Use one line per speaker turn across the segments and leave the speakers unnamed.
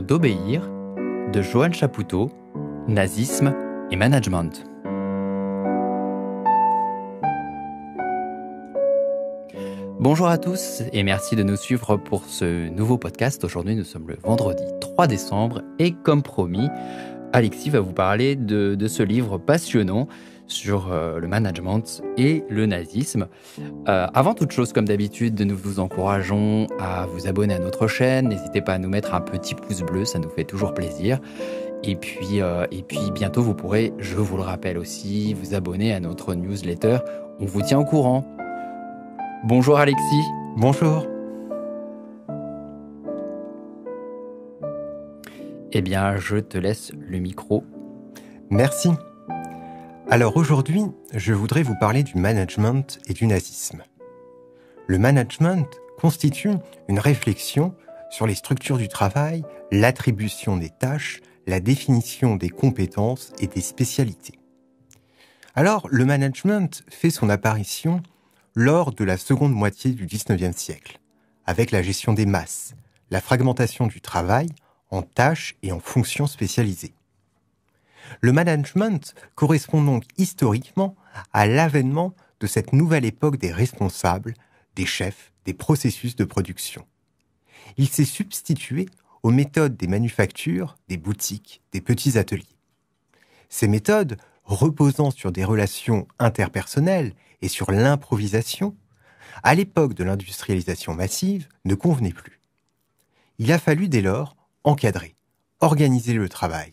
d'obéir de Johan Chapoutot, Nazisme et Management. Bonjour à tous et merci de nous suivre pour ce nouveau podcast. Aujourd'hui, nous sommes le vendredi 3 décembre et comme promis, Alexis va vous parler de ce livre passionnant sur euh, le management et le nazisme. Euh, avant toute chose, comme d'habitude, nous vous encourageons à vous abonner à notre chaîne. N'hésitez pas à nous mettre un petit pouce bleu, ça nous fait toujours plaisir. Et puis, euh, et puis bientôt, vous pourrez, je vous le rappelle aussi, vous abonner à notre newsletter. On vous tient au courant. Bonjour Alexis. Bonjour. Eh bien, je te
laisse le micro. Merci. Alors aujourd'hui, je voudrais vous parler du management et du nazisme. Le management constitue une réflexion sur les structures du travail, l'attribution des tâches, la définition des compétences et des spécialités. Alors, le management fait son apparition lors de la seconde moitié du 19e siècle, avec la gestion des masses, la fragmentation du travail en tâches et en fonctions spécialisées. Le management correspond donc historiquement à l'avènement de cette nouvelle époque des responsables, des chefs, des processus de production. Il s'est substitué aux méthodes des manufactures, des boutiques, des petits ateliers. Ces méthodes, reposant sur des relations interpersonnelles et sur l'improvisation, à l'époque de l'industrialisation massive, ne convenaient plus. Il a fallu dès lors encadrer, organiser le travail,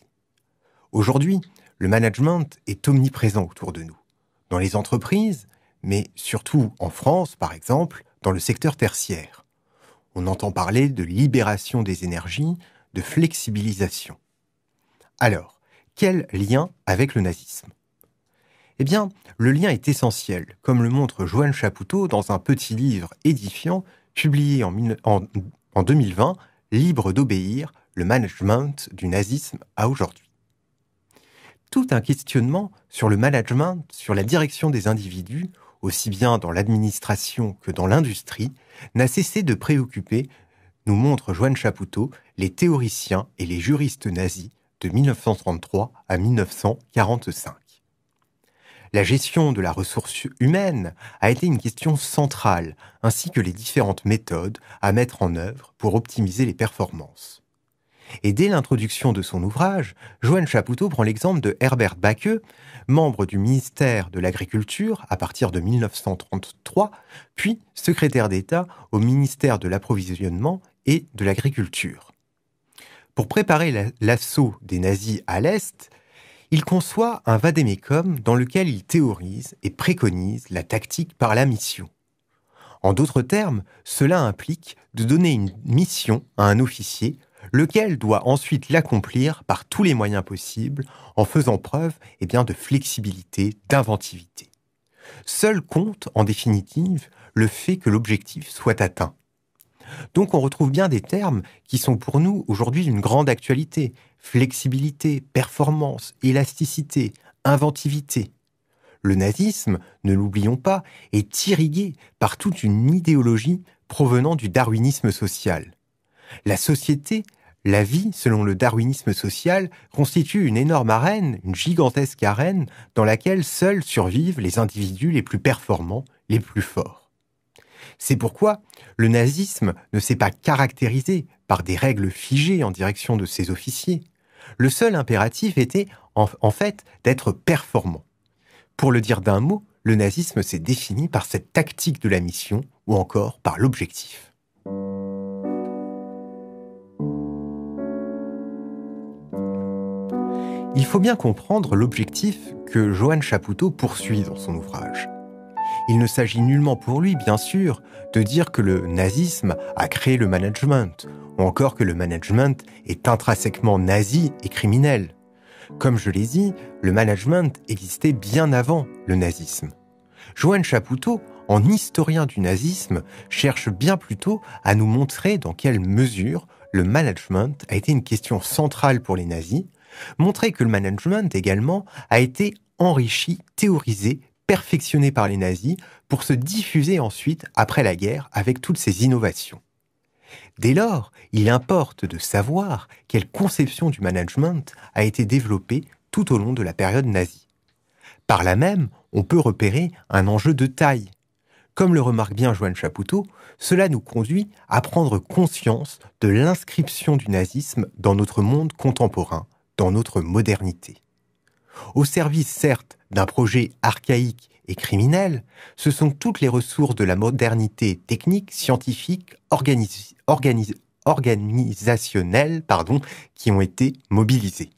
Aujourd'hui, le management est omniprésent autour de nous, dans les entreprises, mais surtout en France, par exemple, dans le secteur tertiaire. On entend parler de libération des énergies, de flexibilisation. Alors, quel lien avec le nazisme Eh bien, le lien est essentiel, comme le montre Joanne Chapouteau dans un petit livre édifiant publié en, en 2020, Libre d'obéir, le management du nazisme à aujourd'hui tout un questionnement sur le management, sur la direction des individus, aussi bien dans l'administration que dans l'industrie, n'a cessé de préoccuper, nous montre Joanne Chapoutot, les théoriciens et les juristes nazis de 1933 à 1945. La gestion de la ressource humaine a été une question centrale, ainsi que les différentes méthodes à mettre en œuvre pour optimiser les performances. Et dès l'introduction de son ouvrage, Joanne Chapoutot prend l'exemple de Herbert Backe, membre du ministère de l'Agriculture à partir de 1933, puis secrétaire d'État au ministère de l'Approvisionnement et de l'Agriculture. Pour préparer l'assaut des nazis à l'Est, il conçoit un vadémécum dans lequel il théorise et préconise la tactique par la mission. En d'autres termes, cela implique de donner une mission à un officier lequel doit ensuite l'accomplir par tous les moyens possibles en faisant preuve eh bien, de flexibilité, d'inventivité. Seul compte, en définitive, le fait que l'objectif soit atteint. Donc on retrouve bien des termes qui sont pour nous aujourd'hui d'une grande actualité. Flexibilité, performance, élasticité, inventivité. Le nazisme, ne l'oublions pas, est irrigué par toute une idéologie provenant du darwinisme social. La société la vie, selon le darwinisme social, constitue une énorme arène, une gigantesque arène, dans laquelle seuls survivent les individus les plus performants, les plus forts. C'est pourquoi le nazisme ne s'est pas caractérisé par des règles figées en direction de ses officiers. Le seul impératif était, en, fait, d'être performant. Pour le dire d'un mot, le nazisme s'est défini par cette tactique de la mission ou encore par l'objectif. il faut bien comprendre l'objectif que Johann Chapoutot poursuit dans son ouvrage. Il ne s'agit nullement pour lui, bien sûr, de dire que le nazisme a créé le management, ou encore que le management est intrinsèquement nazi et criminel. Comme je l'ai dit, le management existait bien avant le nazisme. Johann Chapoutot, en historien du nazisme, cherche bien plutôt à nous montrer dans quelle mesure le management a été une question centrale pour les nazis, Montrer que le management également a été enrichi, théorisé, perfectionné par les nazis pour se diffuser ensuite après la guerre avec toutes ces innovations. Dès lors, il importe de savoir quelle conception du management a été développée tout au long de la période nazie. Par là même, on peut repérer un enjeu de taille. Comme le remarque bien Joanne Chapoutot, cela nous conduit à prendre conscience de l'inscription du nazisme dans notre monde contemporain dans notre modernité. Au service, certes, d'un projet archaïque et criminel, ce sont toutes les ressources de la modernité technique, scientifique, organisationnelle, pardon, qui ont été mobilisées.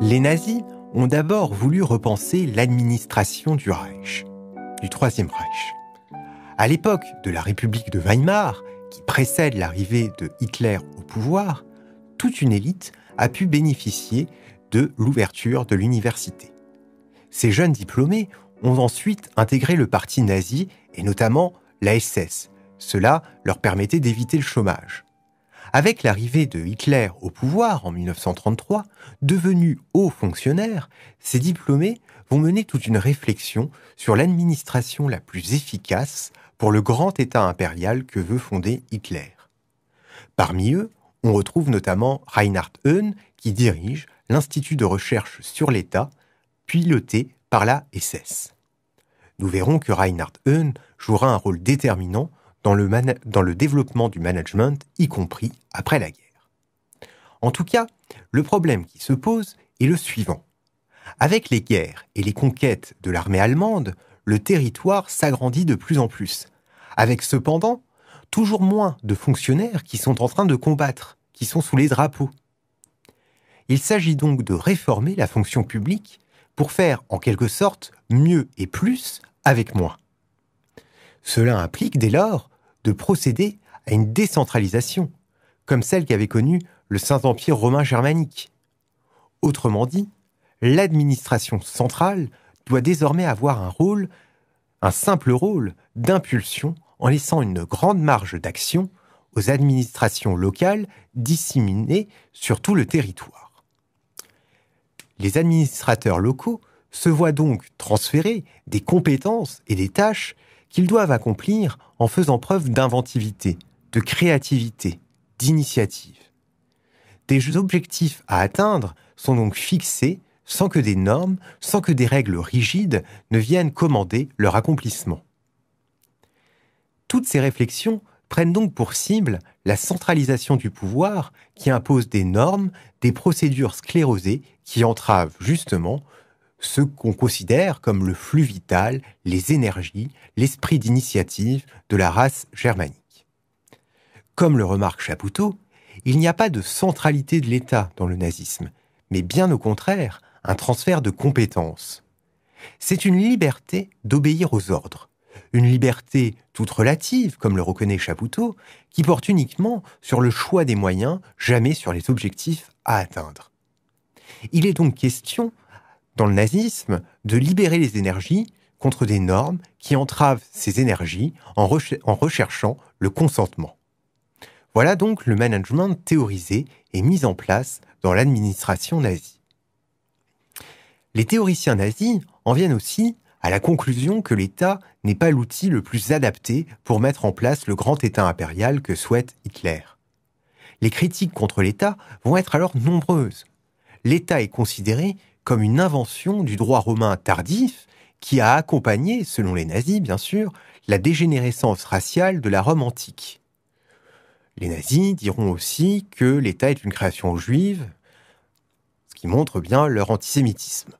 Les nazis ont d'abord voulu repenser l'administration du Reich, du Troisième Reich. À l'époque de la République de Weimar, précède l'arrivée de Hitler au pouvoir, toute une élite a pu bénéficier de l'ouverture de l'université. Ces jeunes diplômés ont ensuite intégré le parti nazi et notamment la SS. Cela leur permettait d'éviter le chômage. Avec l'arrivée de Hitler au pouvoir en 1933, devenus hauts fonctionnaires, ces diplômés vont mener toute une réflexion sur l'administration la plus efficace pour le grand État impérial que veut fonder Hitler. Parmi eux, on retrouve notamment Reinhard Hoehn, qui dirige l'Institut de recherche sur l'État, piloté par la SS. Nous verrons que Reinhard Hoehn jouera un rôle déterminant dans le développement du management, y compris après la guerre. En tout cas, le problème qui se pose est le suivant. Avec les guerres et les conquêtes de l'armée allemande, le territoire s'agrandit de plus en plus, avec cependant toujours moins de fonctionnaires qui sont en train de combattre, qui sont sous les drapeaux. Il s'agit donc de réformer la fonction publique pour faire en quelque sorte mieux et plus avec moins. Cela implique dès lors de procéder à une décentralisation, comme celle qu'avait connue le Saint-Empire romain germanique. Autrement dit, l'administration centrale doit désormais avoir un rôle, un simple rôle, d'impulsion en laissant une grande marge d'action aux administrations locales disséminées sur tout le territoire. Les administrateurs locaux se voient donc transférer des compétences et des tâches qu'ils doivent accomplir en faisant preuve d'inventivité, de créativité, d'initiative. Des objectifs à atteindre sont donc fixés sans que des normes, sans que des règles rigides ne viennent commander leur accomplissement. Toutes ces réflexions prennent donc pour cible la centralisation du pouvoir qui impose des normes, des procédures sclérosées qui entravent justement ce qu'on considère comme le flux vital, les énergies, l'esprit d'initiative de la race germanique. Comme le remarque Chapoutot, il n'y a pas de centralité de l'État dans le nazisme, mais bien au contraire, un transfert de compétences. C'est une liberté d'obéir aux ordres, une liberté toute relative, comme le reconnaît Chapoutot, qui porte uniquement sur le choix des moyens, jamais sur les objectifs à atteindre. Il est donc question, dans le nazisme, de libérer les énergies contre des normes qui entravent ces énergies en, en recherchant le consentement. Voilà donc le management théorisé et mis en place dans l'administration nazie. Les théoriciens nazis en viennent aussi à la conclusion que l'État n'est pas l'outil le plus adapté pour mettre en place le grand État impérial que souhaite Hitler. Les critiques contre l'État vont être alors nombreuses. L'État est considéré comme une invention du droit romain tardif qui a accompagné, selon les nazis bien sûr, la dégénérescence raciale de la Rome antique. Les nazis diront aussi que l'État est une création juive, ce qui montre bien leur antisémitisme.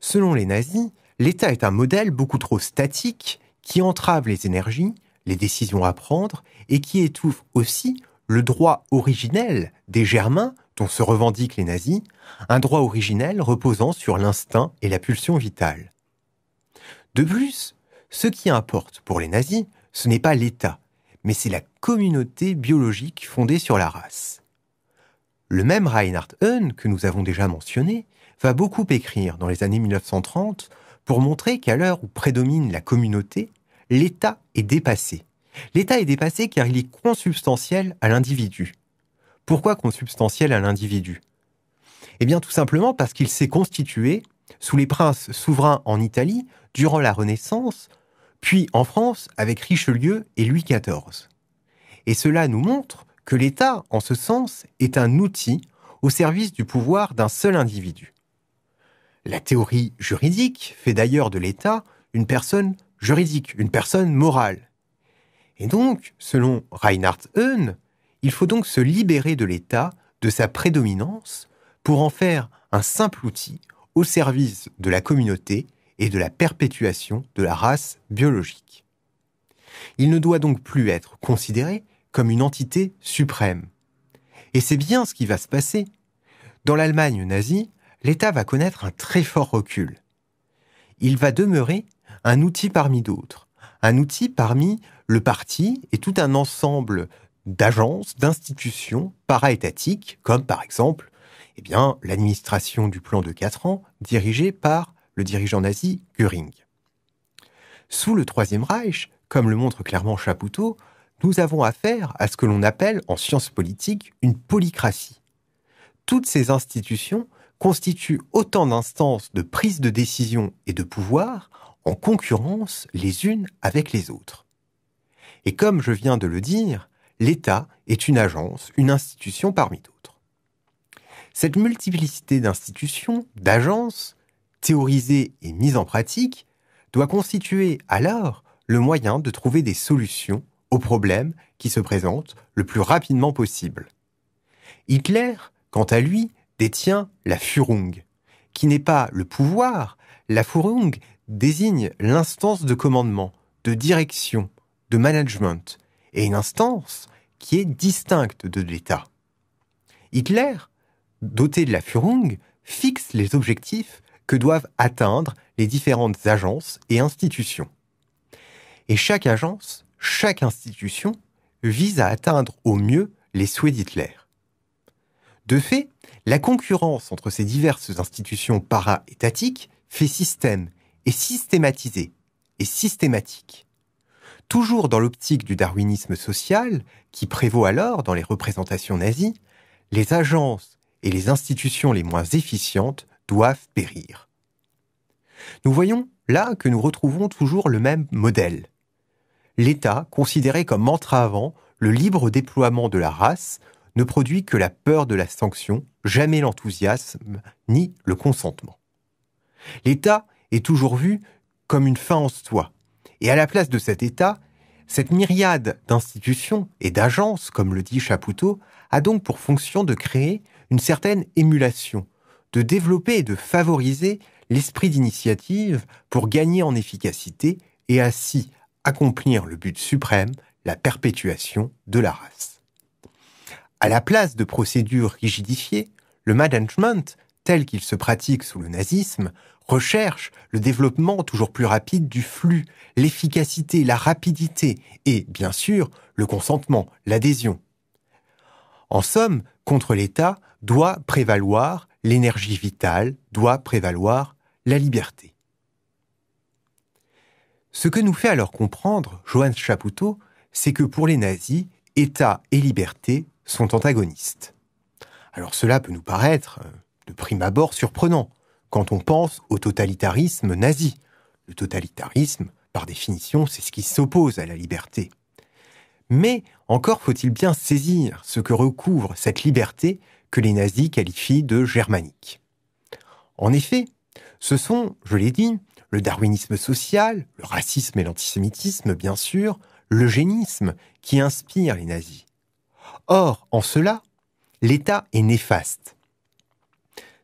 Selon les nazis, l'État est un modèle beaucoup trop statique qui entrave les énergies, les décisions à prendre et qui étouffe aussi le droit originel des Germains dont se revendiquent les nazis, un droit originel reposant sur l'instinct et la pulsion vitale. De plus, ce qui importe pour les nazis, ce n'est pas l'État, mais c'est la communauté biologique fondée sur la race. Le même Reinhard Hoen que nous avons déjà mentionné va beaucoup écrire dans les années 1930 pour montrer qu'à l'heure où prédomine la communauté, l'État est dépassé. L'État est dépassé car il est consubstantiel à l'individu. Pourquoi consubstantiel à l'individu Eh bien tout simplement parce qu'il s'est constitué sous les princes souverains en Italie durant la Renaissance, puis en France avec Richelieu et Louis XIV. Et cela nous montre que l'État, en ce sens, est un outil au service du pouvoir d'un seul individu. La théorie juridique fait d'ailleurs de l'État une personne juridique, une personne morale. Et donc, selon Reinhard Heine, il faut donc se libérer de l'État, de sa prédominance, pour en faire un simple outil au service de la communauté et de la perpétuation de la race biologique. Il ne doit donc plus être considéré comme une entité suprême. Et c'est bien ce qui va se passer. Dans l'Allemagne nazie, l'État va connaître un très fort recul. Il va demeurer un outil parmi d'autres, un outil parmi le parti et tout un ensemble d'agences, d'institutions para-étatiques, comme par exemple eh bien, l'administration du plan de 4 ans, dirigée par le dirigeant nazi Göring. Sous le Troisième Reich, comme le montre clairement Chapoutot, nous avons affaire à ce que l'on appelle en sciences politiques une polycratie. Toutes ces institutions constituent autant d'instances de prise de décision et de pouvoir en concurrence les unes avec les autres. Et comme je viens de le dire, l'État est une agence, une institution parmi d'autres. Cette multiplicité d'institutions, d'agences, théorisées et mises en pratique, doit constituer alors le moyen de trouver des solutions aux problèmes qui se présentent le plus rapidement possible. Hitler, quant à lui, détient la Furung, qui n'est pas le pouvoir. La Führung désigne l'instance de commandement, de direction, de management, et une instance qui est distincte de l'État. Hitler, doté de la Führung, fixe les objectifs que doivent atteindre les différentes agences et institutions. Et chaque agence, chaque institution vise à atteindre au mieux les souhaits d'Hitler. De fait, la concurrence entre ces diverses institutions para-étatiques fait système, et systématisée, et systématique. Toujours dans l'optique du darwinisme social, qui prévaut alors dans les représentations nazies, les agences et les institutions les moins efficientes doivent périr. Nous voyons là que nous retrouvons toujours le même modèle. L'État considéré comme entravant le libre déploiement de la race ne produit que la peur de la sanction, jamais l'enthousiasme ni le consentement. L'État est toujours vu comme une fin en soi, et à la place de cet État, cette myriade d'institutions et d'agences, comme le dit Chapoutot, a donc pour fonction de créer une certaine émulation, de développer et de favoriser l'esprit d'initiative pour gagner en efficacité et ainsi accomplir le but suprême, la perpétuation de la race. À la place de procédures rigidifiées, le management, tel qu'il se pratique sous le nazisme, recherche le développement toujours plus rapide du flux, l'efficacité, la rapidité et, bien sûr, le consentement, l'adhésion. En somme, contre l'État doit prévaloir l'énergie vitale, doit prévaloir la liberté. Ce que nous fait alors comprendre Johannes Chapoutot, c'est que pour les nazis, État et liberté sont antagonistes. Alors cela peut nous paraître, euh, de prime abord, surprenant quand on pense au totalitarisme nazi. Le totalitarisme, par définition, c'est ce qui s'oppose à la liberté. Mais encore faut-il bien saisir ce que recouvre cette liberté que les nazis qualifient de germanique. En effet, ce sont, je l'ai dit, le darwinisme social, le racisme et l'antisémitisme bien sûr, l'eugénisme qui inspire les nazis. Or, en cela, l'État est néfaste.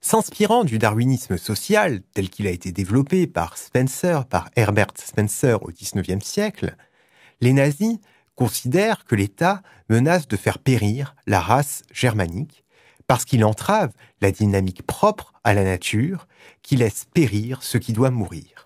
S'inspirant du darwinisme social tel qu'il a été développé par Spencer, par Herbert Spencer au XIXe siècle, les nazis considèrent que l'État menace de faire périr la race germanique parce qu'il entrave la dynamique propre à la nature qui laisse périr ce qui doit mourir.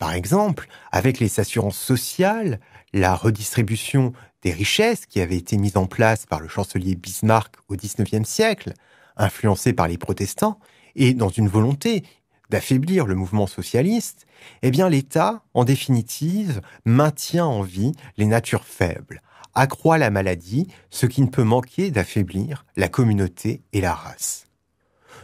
Par exemple, avec les assurances sociales, la redistribution des richesses qui avait été mise en place par le chancelier Bismarck au XIXe siècle, influencé par les protestants, et dans une volonté d'affaiblir le mouvement socialiste, eh bien l'État, en définitive, maintient en vie les natures faibles, accroît la maladie, ce qui ne peut manquer d'affaiblir la communauté et la race.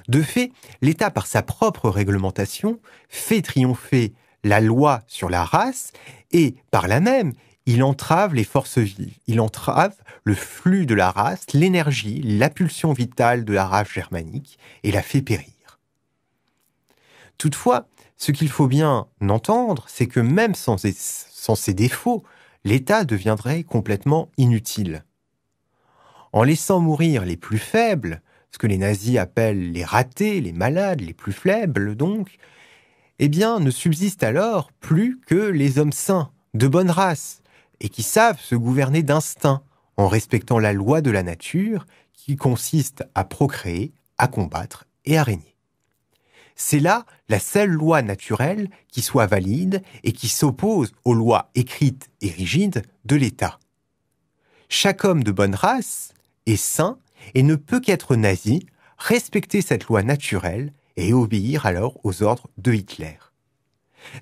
De fait, l'État, par sa propre réglementation, fait triompher la loi sur la race et, par là même, il entrave les forces vives, il entrave le flux de la race, l'énergie, la pulsion vitale de la race germanique et la fait périr. Toutefois, ce qu'il faut bien entendre, c'est que même sans, sans ces défauts, l'État deviendrait complètement inutile. En laissant mourir les plus faibles, ce que les nazis appellent les ratés, les malades, les plus faibles donc, eh bien, ne subsistent alors plus que les hommes saints, de bonne race, et qui savent se gouverner d'instinct, en respectant la loi de la nature qui consiste à procréer, à combattre et à régner. C'est là la seule loi naturelle qui soit valide et qui s'oppose aux lois écrites et rigides de l'État. Chaque homme de bonne race est saint et ne peut qu'être nazi, respecter cette loi naturelle et obéir alors aux ordres de Hitler.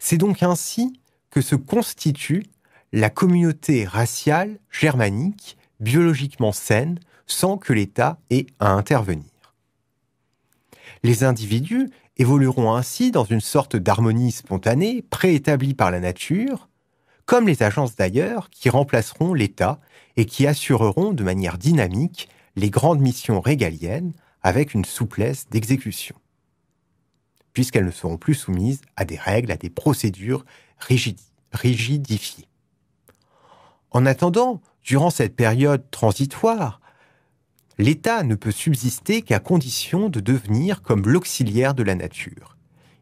C'est donc ainsi que se constitue la communauté raciale germanique biologiquement saine sans que l'État ait à intervenir. Les individus évolueront ainsi dans une sorte d'harmonie spontanée préétablie par la nature, comme les agences d'ailleurs qui remplaceront l'État et qui assureront de manière dynamique les grandes missions régaliennes avec une souplesse d'exécution puisqu'elles ne seront plus soumises à des règles, à des procédures rigidifiées. En attendant, durant cette période transitoire, l'État ne peut subsister qu'à condition de devenir comme l'auxiliaire de la nature.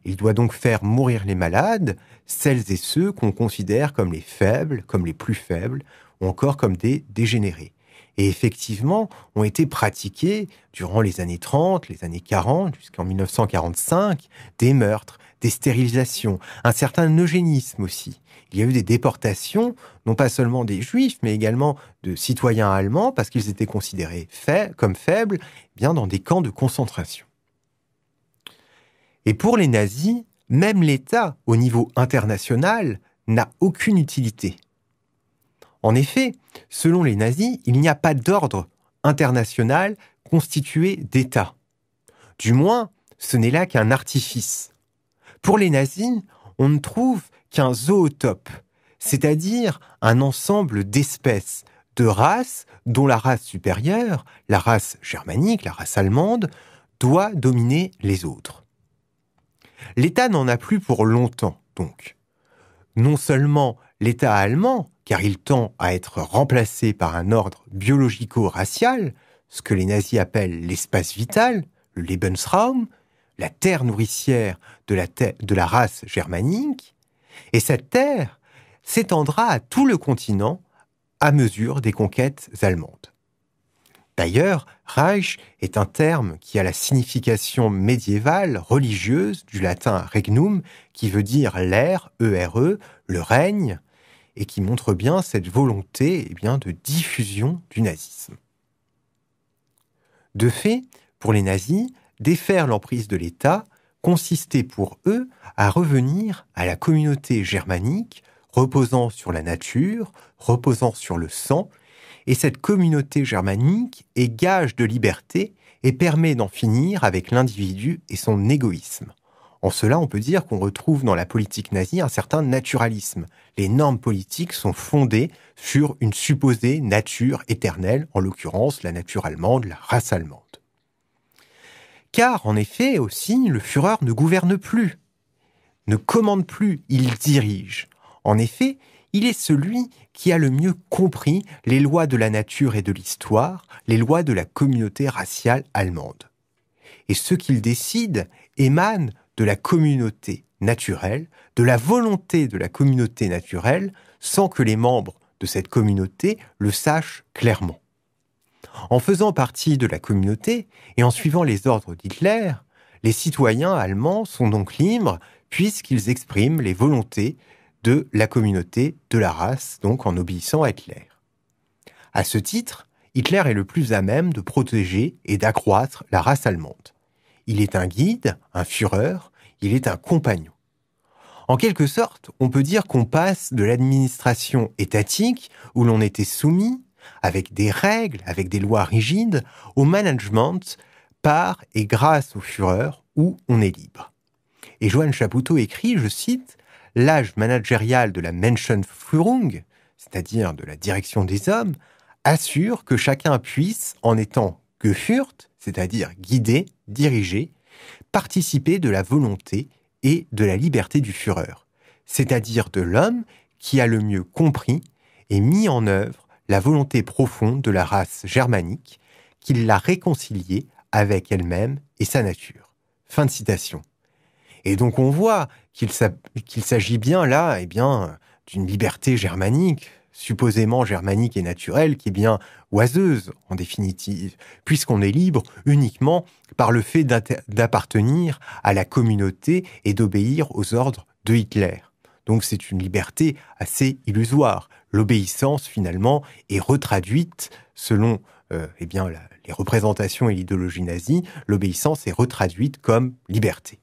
Il doit donc faire mourir les malades, celles et ceux qu'on considère comme les faibles, comme les plus faibles, ou encore comme des dégénérés et effectivement ont été pratiqués durant les années 30, les années 40, jusqu'en 1945, des meurtres, des stérilisations, un certain eugénisme aussi. Il y a eu des déportations, non pas seulement des juifs, mais également de citoyens allemands, parce qu'ils étaient considérés comme faibles, eh bien dans des camps de concentration. Et pour les nazis, même l'État, au niveau international, n'a aucune utilité. En effet, selon les nazis, il n'y a pas d'ordre international constitué d'État. Du moins, ce n'est là qu'un artifice. Pour les nazis, on ne trouve qu'un zootope, c'est-à-dire un ensemble d'espèces, de races dont la race supérieure, la race germanique, la race allemande, doit dominer les autres. L'État n'en a plus pour longtemps, donc. Non seulement l'État allemand, car il tend à être remplacé par un ordre biologico-racial, ce que les nazis appellent l'espace vital, le Lebensraum, la terre nourricière de la, race germanique, et cette terre s'étendra à tout le continent à mesure des conquêtes allemandes. D'ailleurs, Reich est un terme qui a la signification médiévale, religieuse, du latin regnum, qui veut dire l'ère, ERE, le règne, et qui montre bien cette volonté eh bien, de diffusion du nazisme. De fait, pour les nazis, défaire l'emprise de l'État consistait pour eux à revenir à la communauté germanique reposant sur la nature, reposant sur le sang, et cette communauté germanique est gage de liberté et permet d'en finir avec l'individu et son égoïsme. En cela, on peut dire qu'on retrouve dans la politique nazie un certain naturalisme. Les normes politiques sont fondées sur une supposée nature éternelle, en l'occurrence la nature allemande, la race allemande. Car, en effet, aussi, le Führer ne gouverne plus, ne commande plus, il dirige. En effet, il est celui qui a le mieux compris les lois de la nature et de l'histoire, les lois de la communauté raciale allemande. Et ce qu'il décide émane de la communauté naturelle, de la volonté de la communauté naturelle, sans que les membres de cette communauté le sachent clairement. En faisant partie de la communauté et en suivant les ordres d'Hitler, les citoyens allemands sont donc libres puisqu'ils expriment les volontés de la communauté, de la race, donc en obéissant à Hitler. À ce titre, Hitler est le plus à même de protéger et d'accroître la race allemande il est un guide, un fureur, il est un compagnon. En quelque sorte, on peut dire qu'on passe de l'administration étatique, où l'on était soumis, avec des règles, avec des lois rigides, au management par et grâce au fureur, où on est libre. Et Joan Chapoutot écrit, je cite, L'âge managérial de la Menschenführung, c'est-à-dire de la direction des hommes, assure que chacun puisse, en étant Geführt, c'est-à-dire guider, diriger, participer de la volonté et de la liberté du Führer, c'est-à-dire de l'homme qui a le mieux compris et mis en œuvre la volonté profonde de la race germanique, qui l'a réconciliée avec elle-même et sa nature. Fin de citation. Et donc on voit qu'il s'agit bien là, et eh bien, d'une liberté germanique, supposément germanique et naturelle, qui est bien oiseuse en définitive, puisqu'on est libre uniquement par le fait d'appartenir à la communauté et d'obéir aux ordres de Hitler. Donc c'est une liberté assez illusoire. L'obéissance finalement est retraduite selon euh, eh bien, les représentations et l'idéologie nazie, l'obéissance est retraduite comme liberté.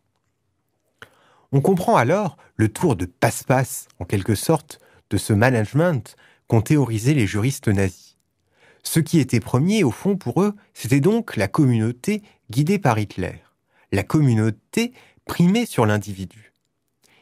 On comprend alors le tour de passe-passe, en quelque sorte, de ce management qu'ont théorisé les juristes nazis. Ce qui était premier, au fond, pour eux, c'était donc la communauté guidée par Hitler, la communauté primée sur l'individu.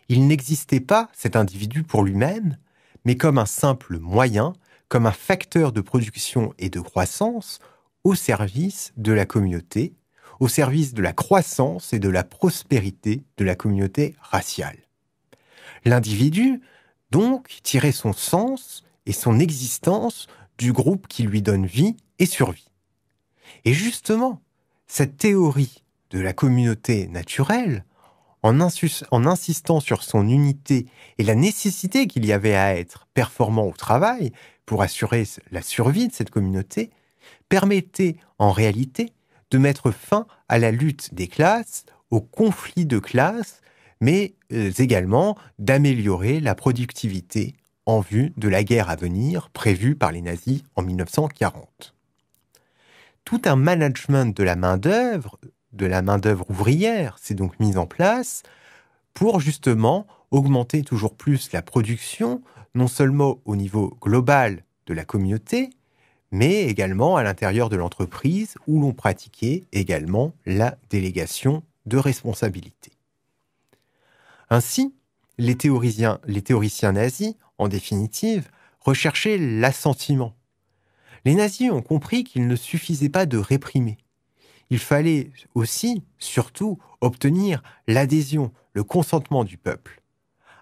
Il n'existait pas cet individu pour lui-même, mais comme un simple moyen, comme un facteur de production et de croissance au service de la communauté, au service de la croissance et de la prospérité de la communauté raciale. L'individu, donc tirer son sens et son existence du groupe qui lui donne vie et survie. Et justement, cette théorie de la communauté naturelle, en, insistant sur son unité et la nécessité qu'il y avait à être performant au travail pour assurer la survie de cette communauté, permettait en réalité de mettre fin à la lutte des classes, au conflit de classes mais euh, également d'améliorer la productivité en vue de la guerre à venir prévue par les nazis en 1940. Tout un management de la main-d'œuvre, de la main-d'œuvre ouvrière, s'est donc mis en place pour justement augmenter toujours plus la production, non seulement au niveau global de la communauté, mais également à l'intérieur de l'entreprise où l'on pratiquait également la délégation de responsabilité. Ainsi, les théoriciens, nazis, en définitive, recherchaient l'assentiment. Les nazis ont compris qu'il ne suffisait pas de réprimer. Il fallait aussi, surtout, obtenir l'adhésion, le consentement du peuple.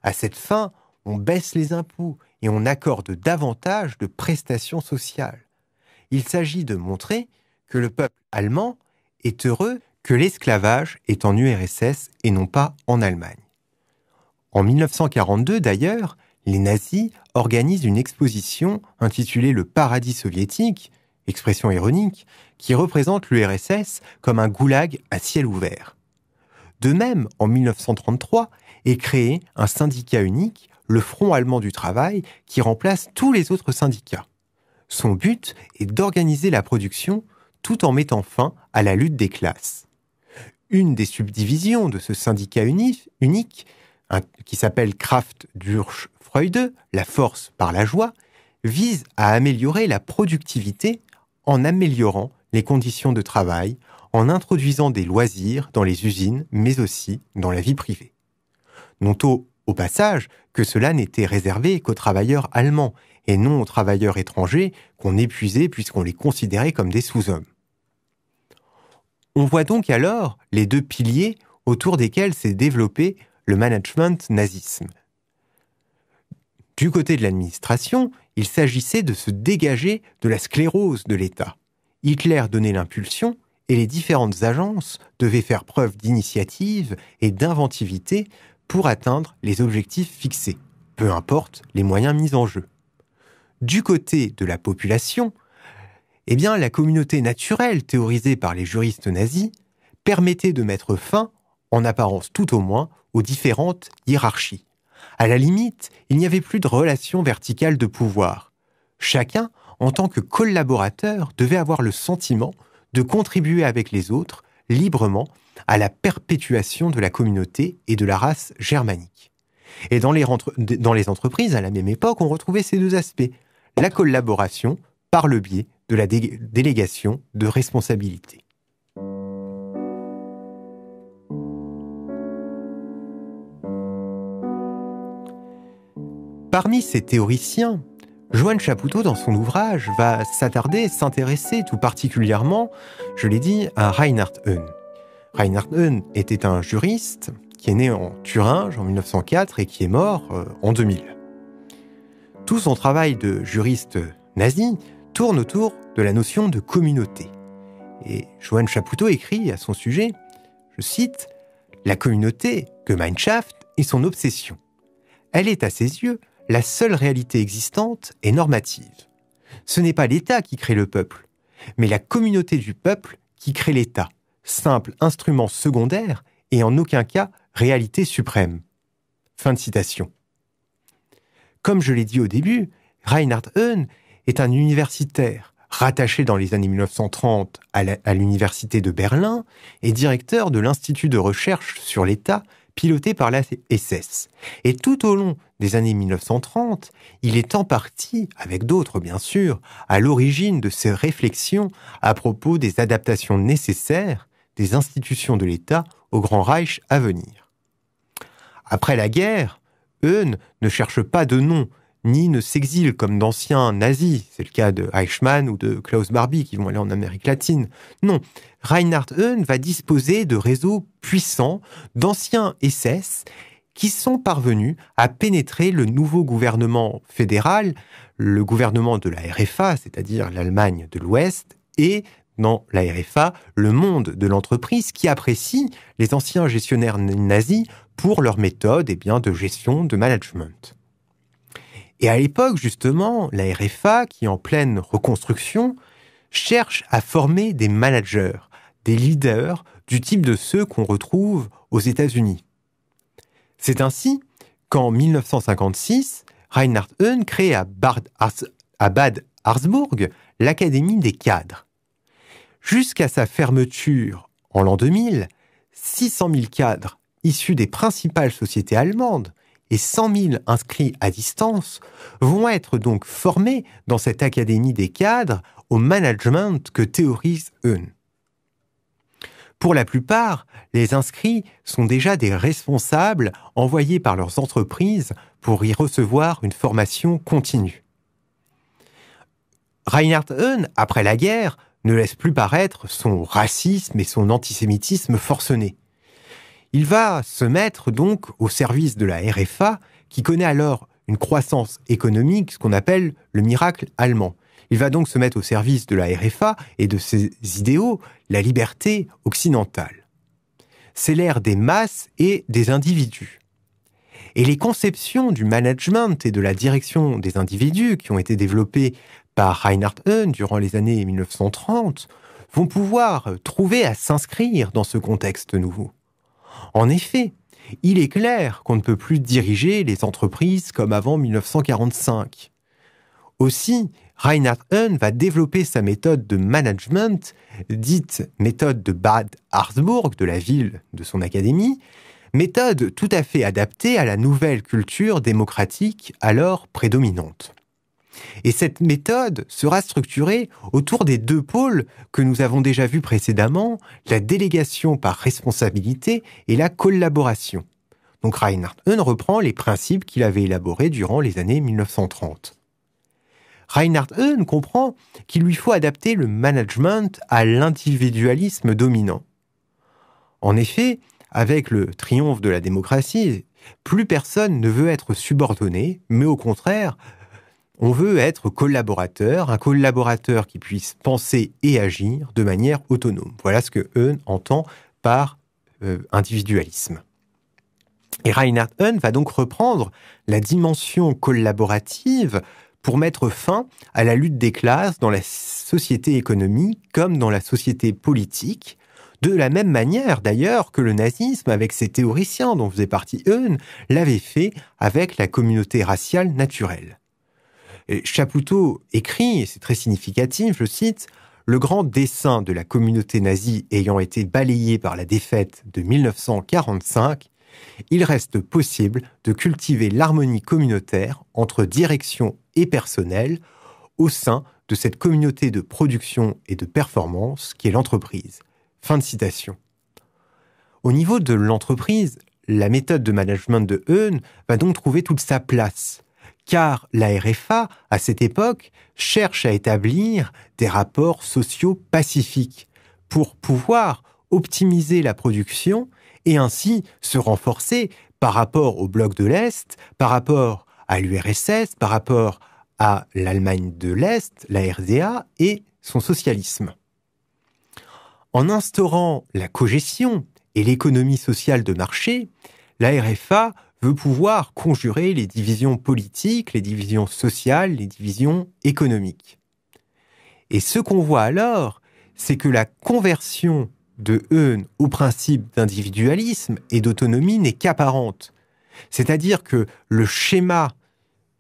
À cette fin, on baisse les impôts et on accorde davantage de prestations sociales. Il s'agit de montrer que le peuple allemand est heureux que l'esclavage est en URSS et non pas en Allemagne. En 1942, d'ailleurs, les nazis organisent une exposition intitulée Le paradis soviétique, expression ironique, qui représente l'URSS comme un goulag à ciel ouvert. De même, en 1933, est créé un syndicat unique, le Front allemand du travail, qui remplace tous les autres syndicats. Son but est d'organiser la production tout en mettant fin à la lutte des classes. Une des subdivisions de ce syndicat unique qui s'appelle Kraft Durch Freude, la force par la joie, vise à améliorer la productivité en améliorant les conditions de travail, en introduisant des loisirs dans les usines, mais aussi dans la vie privée. tôt au passage que cela n'était réservé qu'aux travailleurs allemands et non aux travailleurs étrangers qu'on épuisait puisqu'on les considérait comme des sous-hommes. On voit donc alors les deux piliers autour desquels s'est développé le management nazisme. Du côté de l'administration, il s'agissait de se dégager de la sclérose de l'État. Hitler donnait l'impulsion et les différentes agences devaient faire preuve d'initiative et d'inventivité pour atteindre les objectifs fixés, peu importe les moyens mis en jeu. Du côté de la population, eh bien, la communauté naturelle théorisée par les juristes nazis permettait de mettre fin, en apparence tout au moins, aux différentes hiérarchies. À la limite, il n'y avait plus de relation verticale de pouvoir. Chacun, en tant que collaborateur, devait avoir le sentiment de contribuer avec les autres, librement, à la perpétuation de la communauté et de la race germanique. Et dans les, entreprises, à la même époque, on retrouvait ces deux aspects. La collaboration par le biais de la délégation de responsabilité. Parmi ces théoriciens, Joanne Chapoutot, dans son ouvrage, va s'attarder s'intéresser tout particulièrement, je l'ai dit, à Reinhard Hoen. Reinhard Hoen était un juriste qui est né en Thuringe en 1904 et qui est mort euh, en 2000. Tout son travail de juriste nazi tourne autour de la notion de communauté. Et Joanne Chapoutot écrit à son sujet, je cite, La communauté, que Gemeinschaft, est son obsession. Elle est à ses yeux la seule réalité existante est normative. Ce n'est pas l'État qui crée le peuple, mais la communauté du peuple qui crée l'État, simple instrument secondaire et en aucun cas réalité suprême. Fin de citation. Comme je l'ai dit au début, Reinhard Hoen est un universitaire rattaché dans les années 1930 à l'université de Berlin et directeur de l'Institut de recherche sur l'État piloté par la SS. Et tout au long des années 1930, il est en partie, avec d'autres bien sûr, à l'origine de ces réflexions à propos des adaptations nécessaires des institutions de l'État au Grand Reich à venir. Après la guerre, Eun ne cherche pas de nom ni ne s'exilent comme d'anciens nazis, c'est le cas de Eichmann ou de Klaus Barbie qui vont aller en Amérique latine. Non, Reinhard Heun va disposer de réseaux puissants d'anciens SS qui sont parvenus à pénétrer le nouveau gouvernement fédéral, le gouvernement de la RFA, c'est-à-dire l'Allemagne de l'Ouest, et dans la RFA, le monde de l'entreprise qui apprécie les anciens gestionnaires nazis pour leurs méthodes et eh bien, de gestion, de management. Et à l'époque, justement, la RFA, qui est en pleine reconstruction, cherche à former des managers, des leaders du type de ceux qu'on retrouve aux États-Unis. C'est ainsi qu'en 1956, Reinhard Heun crée à, à Bad Harzburg l'Académie des cadres. Jusqu'à sa fermeture en l'an 2000, 600 000 cadres issus des principales sociétés allemandes et 100 000 inscrits à distance vont être donc formés dans cette académie des cadres au management que théorise Eun. Pour la plupart, les inscrits sont déjà des responsables envoyés par leurs entreprises pour y recevoir une formation continue. Reinhard Heun, après la guerre, ne laisse plus paraître son racisme et son antisémitisme forcenés. Il va se mettre donc au service de la RFA, qui connaît alors une croissance économique, ce qu'on appelle le miracle allemand. Il va donc se mettre au service de la RFA et de ses idéaux, la liberté occidentale. C'est l'ère des masses et des individus. Et les conceptions du management et de la direction des individus qui ont été développées par Reinhard Heine durant les années 1930 vont pouvoir trouver à s'inscrire dans ce contexte nouveau. En effet, il est clair qu'on ne peut plus diriger les entreprises comme avant 1945. Aussi, Reinhard Hahn va développer sa méthode de management, dite méthode de Bad Harzburg, de la ville de son académie, méthode tout à fait adaptée à la nouvelle culture démocratique alors prédominante. Et cette méthode sera structurée autour des deux pôles que nous avons déjà vus précédemment, la délégation par responsabilité et la collaboration. Donc Reinhard Heun reprend les principes qu'il avait élaborés durant les années 1930. Reinhard Heun comprend qu'il lui faut adapter le management à l'individualisme dominant. En effet, avec le triomphe de la démocratie, plus personne ne veut être subordonné, mais au contraire on veut être collaborateur, un collaborateur qui puisse penser et agir de manière autonome. Voilà ce que Heun entend par euh, individualisme. Et Reinhard Heun va donc reprendre la dimension collaborative pour mettre fin à la lutte des classes dans la société économique comme dans la société politique, de la même manière d'ailleurs que le nazisme, avec ses théoriciens dont faisait partie Heun, l'avait fait avec la communauté raciale naturelle. Chapoutot écrit, et c'est très significatif, je cite, Le grand dessein de la communauté nazie ayant été balayé par la défaite de 1945, il reste possible de cultiver l'harmonie communautaire entre direction et personnel au sein de cette communauté de production et de performance qui est l'entreprise. Fin de citation. Au niveau de l'entreprise, la méthode de management de Heun va donc trouver toute sa place car la RFA, à cette époque, cherche à établir des rapports sociaux pacifiques pour pouvoir optimiser la production et ainsi se renforcer par rapport au bloc de l'Est, par rapport à l'URSS, par rapport à l'Allemagne de l'Est, la RDA et son socialisme. En instaurant la cogestion et l'économie sociale de marché, la RFA veut pouvoir conjurer les divisions politiques, les divisions sociales, les divisions économiques. Et ce qu'on voit alors, c'est que la conversion de Eun au principe d'individualisme et d'autonomie n'est qu'apparente. C'est-à-dire que le schéma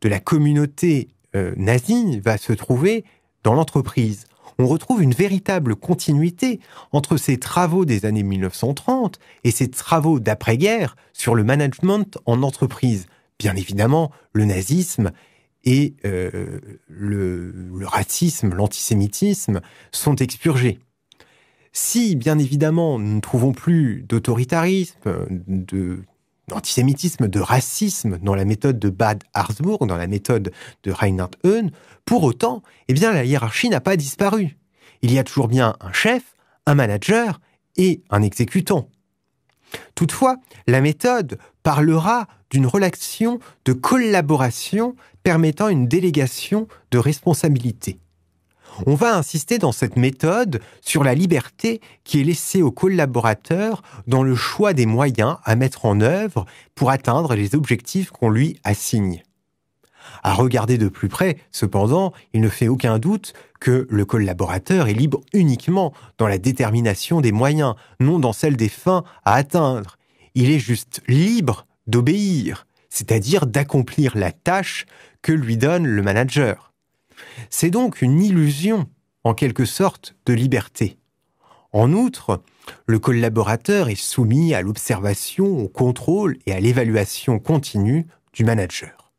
de la communauté euh, nazie va se trouver dans l'entreprise on retrouve une véritable continuité entre ces travaux des années 1930 et ses travaux d'après-guerre sur le management en entreprise. Bien évidemment, le nazisme et euh, le, le racisme, l'antisémitisme sont expurgés. Si, bien évidemment, nous ne trouvons plus d'autoritarisme, de d'antisémitisme, de racisme dans la méthode de Bad Harzburg, dans la méthode de Reinhard Heun, pour autant, eh bien, la hiérarchie n'a pas disparu. Il y a toujours bien un chef, un manager et un exécutant. Toutefois, la méthode parlera d'une relation de collaboration permettant une délégation de responsabilité on va insister dans cette méthode sur la liberté qui est laissée au collaborateur dans le choix des moyens à mettre en œuvre pour atteindre les objectifs qu'on lui assigne. À regarder de plus près, cependant, il ne fait aucun doute que le collaborateur est libre uniquement dans la détermination des moyens, non dans celle des fins à atteindre. Il est juste libre d'obéir, c'est-à-dire d'accomplir la tâche que lui donne le manager. C'est donc une illusion, en quelque sorte, de liberté. En outre, le collaborateur est soumis à l'observation, au contrôle et à l'évaluation continue du manager.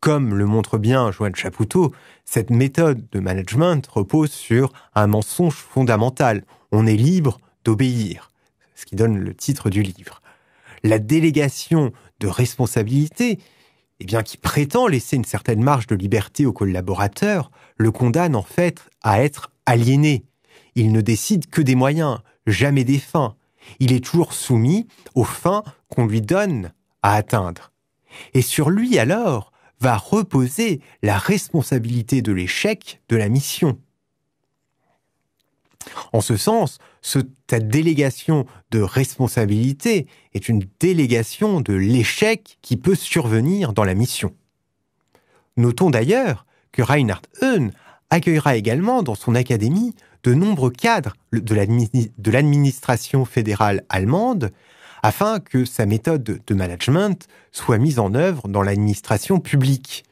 Comme le montre bien Joanne Chapoutot, cette méthode de management repose sur un mensonge fondamental. On est libre d'obéir, ce qui donne le titre du livre. La délégation de responsabilité eh bien, qui prétend laisser une certaine marge de liberté aux collaborateurs, le condamne en fait à être aliéné. Il ne décide que des moyens, jamais des fins. Il est toujours soumis aux fins qu'on lui donne à atteindre. Et sur lui alors va reposer la responsabilité de l'échec de la mission. En ce sens, cette délégation de responsabilité est une délégation de l'échec qui peut survenir dans la mission. Notons d'ailleurs que Reinhard Heun accueillera également dans son académie de nombreux cadres de l'administration fédérale allemande afin que sa méthode de management soit mise en œuvre dans l'administration publique.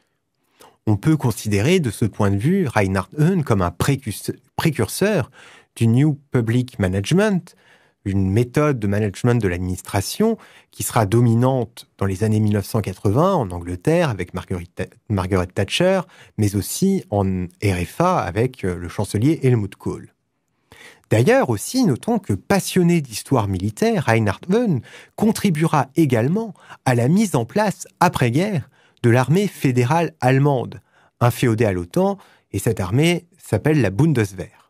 On peut considérer de ce point de vue Reinhard Heun comme un précurseur du New Public Management, une méthode de management de l'administration qui sera dominante dans les années 1980 en Angleterre avec Margaret Thatcher, mais aussi en RFA avec euh, le chancelier Helmut Kohl. D'ailleurs aussi, notons que passionné d'histoire militaire, Reinhard Böhn contribuera également à la mise en place, après-guerre, de l'armée fédérale allemande, inféodée à l'OTAN, et cette armée s'appelle la Bundeswehr.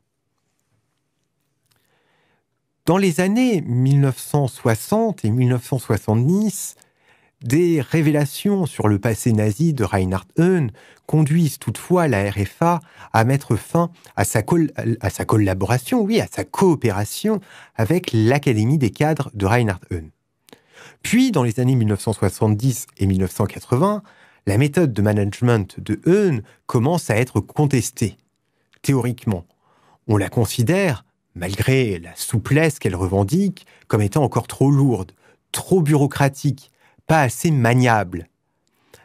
Dans les années 1960 et 1970, des révélations sur le passé nazi de Reinhard Heun conduisent toutefois la RFA à mettre fin à sa, collaboration, oui, à sa coopération avec l'Académie des cadres de Reinhard Heun. Puis, dans les années 1970 et 1980, la méthode de management de Heun commence à être contestée, théoriquement. On la considère malgré la souplesse qu'elle revendique, comme étant encore trop lourde, trop bureaucratique, pas assez maniable.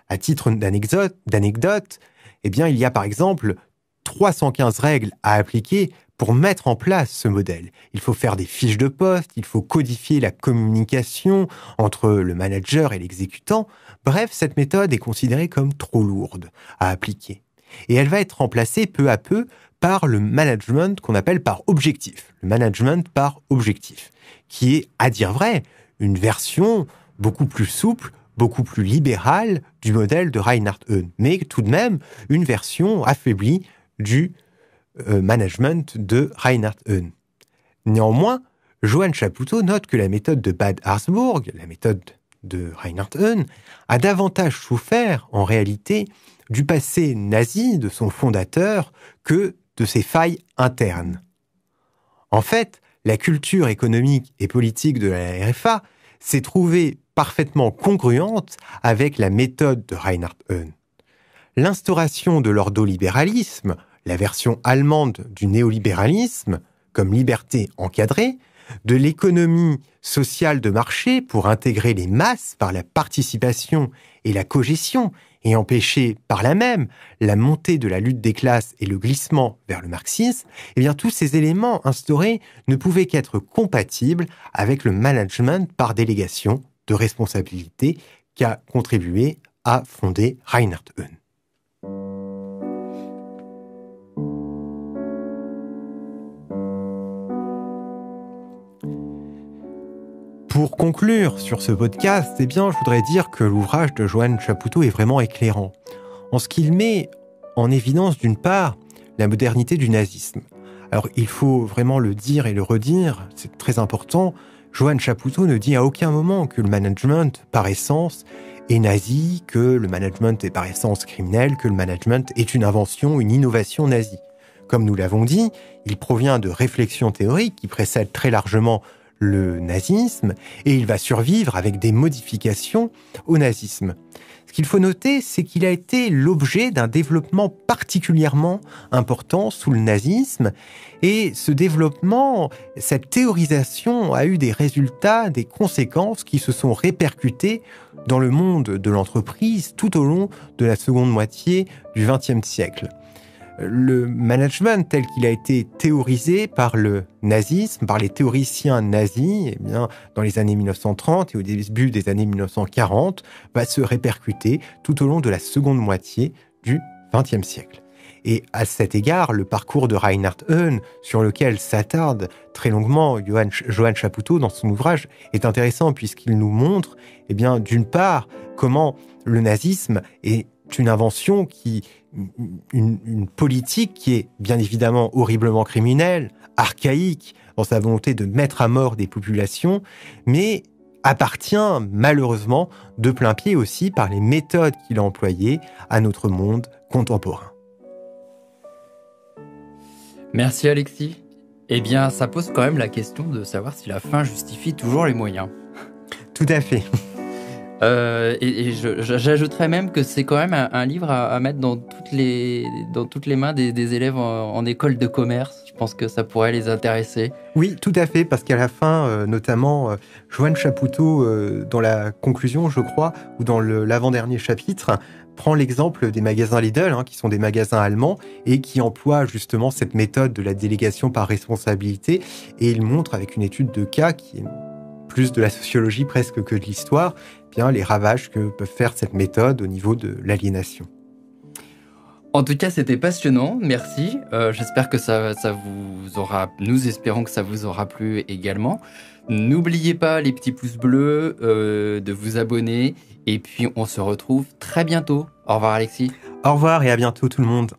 À titre d'anecdote, eh bien, il y a par exemple 315 règles à appliquer pour mettre en place ce modèle. Il faut faire des fiches de poste, il faut codifier la communication entre le manager et l'exécutant. Bref, cette méthode est considérée comme trop lourde à appliquer. Et elle va être remplacée peu à peu par le management qu'on appelle par objectif, le management par objectif, qui est, à dire vrai, une version beaucoup plus souple, beaucoup plus libérale du modèle de Reinhard Heun, mais tout de même une version affaiblie du euh, management de Reinhard Heun. Néanmoins, Johann Chapoutot note que la méthode de Bad Harzburg, la méthode de Reinhard Heun, a davantage souffert, en réalité, du passé nazi de son fondateur que de ses failles internes. En fait, la culture économique et politique de la RFA s'est trouvée parfaitement congruente avec la méthode de Reinhard hunn L'instauration de l'ordolibéralisme, la version allemande du néolibéralisme, comme liberté encadrée, de l'économie sociale de marché pour intégrer les masses par la participation et la cogestion, et empêcher par là même la montée de la lutte des classes et le glissement vers le marxisme, eh bien tous ces éléments instaurés ne pouvaient qu'être compatibles avec le management par délégation de responsabilité qu'a contribué à fonder Reinhard Pour conclure sur ce podcast, eh bien, je voudrais dire que l'ouvrage de Joanne Chapoutot est vraiment éclairant, en ce qu'il met en évidence d'une part la modernité du nazisme. Alors il faut vraiment le dire et le redire, c'est très important, Joanne Chapoutot ne dit à aucun moment que le management, par essence, est nazi, que le management est par essence criminel, que le management est une invention, une innovation nazie. Comme nous l'avons dit, il provient de réflexions théoriques qui précèdent très largement le nazisme et il va survivre avec des modifications au nazisme. Ce qu'il faut noter, c'est qu'il a été l'objet d'un développement particulièrement important sous le nazisme et ce développement, cette théorisation a eu des résultats, des conséquences qui se sont répercutées dans le monde de l'entreprise tout au long de la seconde moitié du XXe siècle le management tel qu'il a été théorisé par le nazisme, par les théoriciens nazis, eh bien, dans les années 1930 et au début des années 1940, va se répercuter tout au long de la seconde moitié du XXe siècle. Et à cet égard, le parcours de Reinhard Höhn, sur lequel s'attarde très longuement Johann, Chapoutot dans son ouvrage, est intéressant puisqu'il nous montre, eh bien, d'une part, comment le nazisme est une invention qui, une, une, politique qui est bien évidemment horriblement criminelle, archaïque dans sa volonté de mettre à mort des populations, mais appartient malheureusement de plein pied aussi par les méthodes qu'il a employées à notre monde contemporain.
Merci Alexis. Eh bien, ça pose quand même la question de savoir si la fin justifie toujours les moyens. Tout à fait. Euh, et, j'ajouterais même que c'est quand même un, livre à, mettre dans toutes les, dans toutes les mains des, élèves en, école de commerce. Je pense que ça pourrait les intéresser.
Oui, tout à fait, parce qu'à la fin, euh, notamment, euh, Joanne Chapoutot, dans la conclusion, je crois, ou dans l'avant-dernier chapitre, prend l'exemple des magasins Lidl, hein, qui sont des magasins allemands et qui emploient justement cette méthode de la délégation par responsabilité. Et il montre avec une étude de cas qui est plus de la sociologie presque que de l'histoire, les ravages que peut faire cette méthode au niveau de l'aliénation.
En tout cas, c'était passionnant. Merci. Euh, j'espère que ça, vous aura. Nous espérons que ça vous aura plu également. N'oubliez pas les petits pouces bleus, euh, de vous abonner. Et puis, on se retrouve très bientôt. Au revoir, Alexis.
Au revoir et à bientôt, tout le monde.